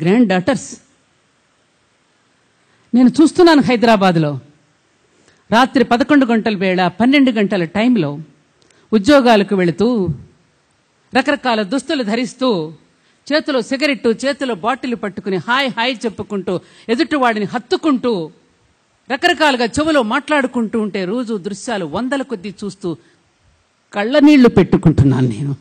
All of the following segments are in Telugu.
గ్రాండ్ డాటర్స్ నేను చూస్తున్నాను హైదరాబాద్లో రాత్రి పదకొండు గంటల వేళ పన్నెండు గంటల టైంలో ఉద్యోగాలకు వెళుతూ రకరకాల దుస్తులు ధరిస్తూ చేతిలో సిగరెట్టు చేతిలో బాటిల్ పట్టుకుని హాయ్ హాయ్ చెప్పుకుంటూ ఎదుటివాడిని హత్తుకుంటూ రకరకాలుగా చెవులో మాట్లాడుకుంటూ ఉంటే రోజు దృశ్యాలు వందల కొద్దీ చూస్తూ కళ్ళనీళ్లు పెట్టుకుంటున్నాను నేను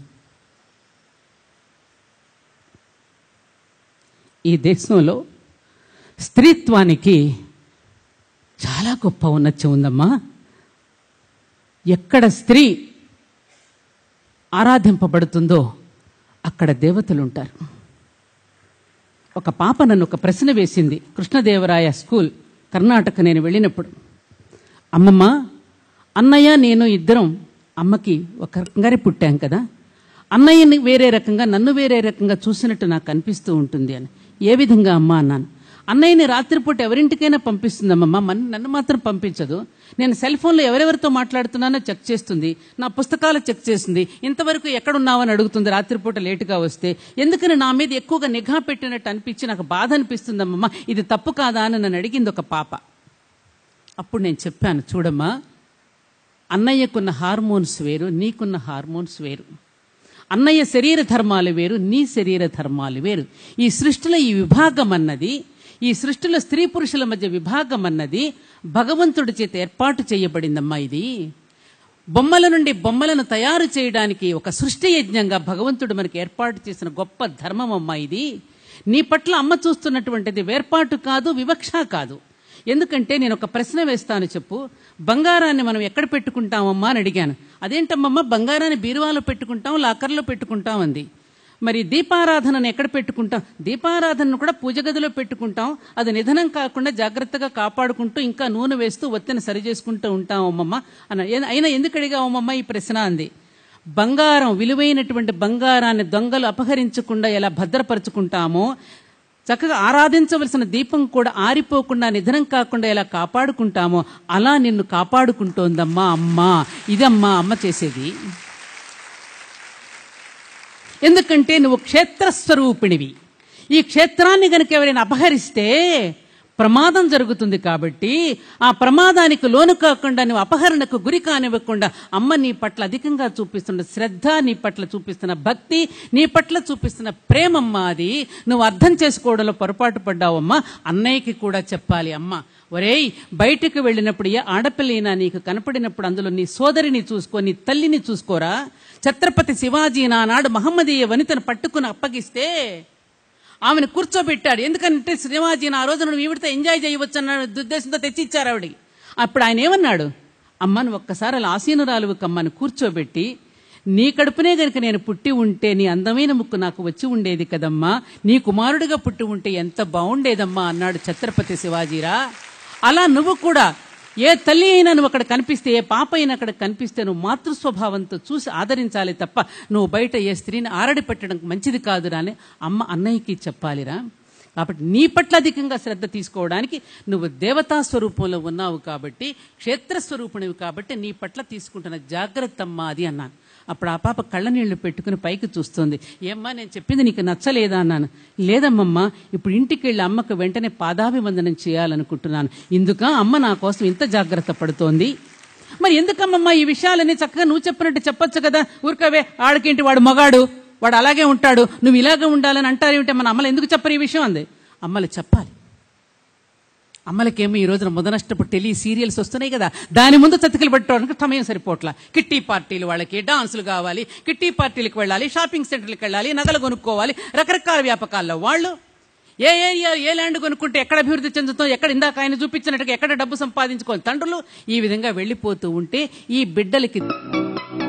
ఈ దేశంలో స్త్రీత్వానికి చాలా గొప్ప ఉన్నత్యం ఉందమ్మా ఎక్కడ స్త్రీ ఆరాధింపబడుతుందో అక్కడ దేవతలు ఉంటారు ఒక పాప నన్ను ఒక ప్రశ్న వేసింది కృష్ణదేవరాయ స్కూల్ కర్ణాటక నేను వెళ్ళినప్పుడు అమ్మమ్మ అన్నయ్య నేను ఇద్దరం అమ్మకి ఒక రకంగానే పుట్టాం కదా అన్నయ్యని వేరే రకంగా నన్ను వేరే రకంగా చూసినట్టు నాకు అనిపిస్తూ ఉంటుంది అని ఏ విధంగా అమ్మ అన్నాను అన్నయ్యని రాత్రిపూట ఎవరింటికైనా పంపిస్తుందమ్మమ్మ మన నన్ను మాత్రం పంపించదు నేను సెల్ ఫోన్లో ఎవరెవరితో మాట్లాడుతున్నానో చెక్ చేస్తుంది నా పుస్తకాలు చెక్ చేస్తుంది ఇంతవరకు ఎక్కడున్నావని అడుగుతుంది రాత్రిపూట లేటుగా వస్తే ఎందుకని నా మీద ఎక్కువగా నిఘా పెట్టినట్టు అనిపించి నాకు బాధ అనిపిస్తుందమ్మమ్మ ఇది తప్పు కాదా అని నన్ను అడిగింది ఒక పాప అప్పుడు నేను చెప్పాను చూడమ్మా అన్నయ్యకున్న హార్మోన్స్ వేరు నీకున్న హార్మోన్స్ వేరు అన్నయ్య శరీర ధర్మాలు వేరు నీ శరీర ధర్మాలు వేరు ఈ సృష్టిలో ఈ విభాగం అన్నది ఈ సృష్టిలో స్త్రీ పురుషుల మధ్య విభాగం అన్నది భగవంతుడి చేత ఏర్పాటు చేయబడిందమ్మా ఇది బొమ్మల నుండి బొమ్మలను తయారు చేయడానికి ఒక సృష్టి యజ్ఞంగా భగవంతుడు మనకి ఏర్పాటు చేసిన గొప్ప ధర్మం అమ్మా ఇది నీ పట్ల అమ్మ చూస్తున్నటువంటిది వేర్పాటు కాదు వివక్ష కాదు ఎందుకంటే నేను ఒక ప్రశ్న వేస్తాను చెప్పు బంగారాన్ని మనం ఎక్కడ పెట్టుకుంటామమ్మా అని అడిగాను అదేంటమ్మమ్మ బంగారాన్ని బీరువాలో పెట్టుకుంటాం లాకర్లో పెట్టుకుంటాం అంది మరి దీపారాధనను ఎక్కడ పెట్టుకుంటాం దీపారాధనను కూడా పూజ గదిలో పెట్టుకుంటాం అది నిధనం కాకుండా జాగ్రత్తగా కాపాడుకుంటూ ఇంకా నూనె వేస్తూ ఒత్తిని చేసుకుంటూ ఉంటాం అమ్మమ్మ అన్న అయినా ఎందుకు అడిగామమ్మ ఈ ప్రశ్న అంది బంగారం విలువైనటువంటి బంగారాన్ని దొంగలు అపహరించకుండా ఎలా భద్రపరచుకుంటామో చక్కగా ఆరాధించవలసిన దీపం కూడా ఆరిపోకుండా నిధనం కాకుండా ఎలా కాపాడుకుంటామో అలా నిన్ను కాపాడుకుంటోందమ్మా అమ్మా ఇదమ్మా అమ్మ చేసేది ఎందుకంటే నువ్వు క్షేత్రస్వరూపిణివి ఈ క్షేత్రాన్ని గనుక ఎవరైనా అపహరిస్తే ప్రమాదం జరుగుతుంది కాబట్టి ఆ ప్రమాదానికి లోను కాకుండా నువ్వు అపహరణకు గురి కానివ్వకుండా అమ్మ నీ పట్ల అధికంగా చూపిస్తున్న శ్రద్ధ నీ పట్ల చూపిస్తున్న భక్తి నీ పట్ల చూపిస్తున్న ప్రేమమ్మ అది నువ్వు అర్థం చేసుకోవడంలో పొరపాటు పడ్డావమ్మా అన్నయ్యకి కూడా చెప్పాలి అమ్మ ఒరేయ్ బయటకు వెళ్ళినప్పుడు ఏ ఆడపిల్లైనా నీకు కనపడినప్పుడు అందులో నీ సోదరిని చూసుకో నీ తల్లిని చూసుకోరా ఛత్రపతి శివాజీ నానాడు మహమ్మదీయ వనితను పట్టుకుని అప్పగిస్తే ఆమెను కూర్చోబెట్టాడు ఎందుకంటే శ్రీమాజీని ఆ రోజు నువ్వు ఈవిడితో ఎంజాయ్ చేయవచ్చు అన్న ఉద్దేశంతో తెచ్చి ఇచ్చారు అప్పుడు ఆయన ఏమన్నాడు అమ్మను ఒక్కసారి అలా ఆసీనురాలు అమ్మను కూర్చోబెట్టి నీ కడుపునే గనుక నేను పుట్టి ఉంటే నీ అందమైన ముక్కు నాకు వచ్చి ఉండేది కదమ్మా నీ కుమారుడిగా పుట్టి ఉంటే ఎంత బాగుండేదమ్మా అన్నాడు ఛత్రపతి శివాజీరా అలా నువ్వు కూడా ఏ తల్లి అయినా నువ్వు అక్కడ కనిపిస్తే ఏ పాప అయినా అక్కడ కనిపిస్తే నువ్వు మాతృస్వభావంతో చూసి ఆదరించాలి తప్ప నువ్వు బయట ఏ స్త్రీని ఆరడి పెట్టడం మంచిది కాదురా అని అమ్మ అన్నయ్యకి చెప్పాలిరా కాబట్టి నీ పట్ల అధికంగా శ్రద్ధ తీసుకోవడానికి నువ్వు దేవతా స్వరూపంలో ఉన్నావు కాబట్టి క్షేత్రస్వరూపుణివి కాబట్టి నీ పట్ల తీసుకుంటున్న జాగ్రత్త అమ్మ అది అన్నాను అప్పుడు ఆ పాప కళ్ళ నీళ్లు పెట్టుకుని పైకి చూస్తుంది ఏమ్మా నేను చెప్పింది నీకు నచ్చలేదా అన్నాను లేదమ్మమ్మా ఇప్పుడు ఇంటికి వెళ్ళి అమ్మకు వెంటనే పాదాభివందనం చేయాలనుకుంటున్నాను ఇందుక అమ్మ నా కోసం ఇంత జాగ్రత్త పడుతోంది మరి ఎందుకమ్మమ్మ ఈ విషయాలని చక్కగా నువ్వు చెప్పినట్టు చెప్పొచ్చు కదా ఊరికవే ఆడికేంటి వాడు మగాడు వాడు అలాగే ఉంటాడు నువ్వు ఇలాగే ఉండాలని అంటారు అంటారేమిటి మన అమ్మలు ఎందుకు చెప్పరు ఈ విషయం అంది అమ్మలు చెప్పాలి అమ్మలకేమో ఈ రోజున ముదనష్టపు టెలి సీరియల్స్ వస్తున్నాయి కదా దాని ముందు చతికిలు పెట్టడానికి సమయం సరిపోట్ల కిట్టి పార్టీలు వాళ్ళకి డాన్సులు కావాలి కిట్టి పార్టీలకు వెళ్ళాలి షాపింగ్ సెంటర్లకు వెళ్ళాలి నగలు కొనుక్కోవాలి రకరకాల వ్యాపకాల్లో వాళ్ళు ఏ ఏరియా ఏ ల్యాండ్ కొనుక్కుంటే ఎక్కడ అభివృద్ధి చెందుతాం ఎక్కడ ఇందాక ఆయన చూపించినట్టుగా ఎక్కడ డబ్బు సంపాదించుకోవాలి తండ్రులు ఈ విధంగా వెళ్ళిపోతూ ఉంటే ఈ బిడ్డలకి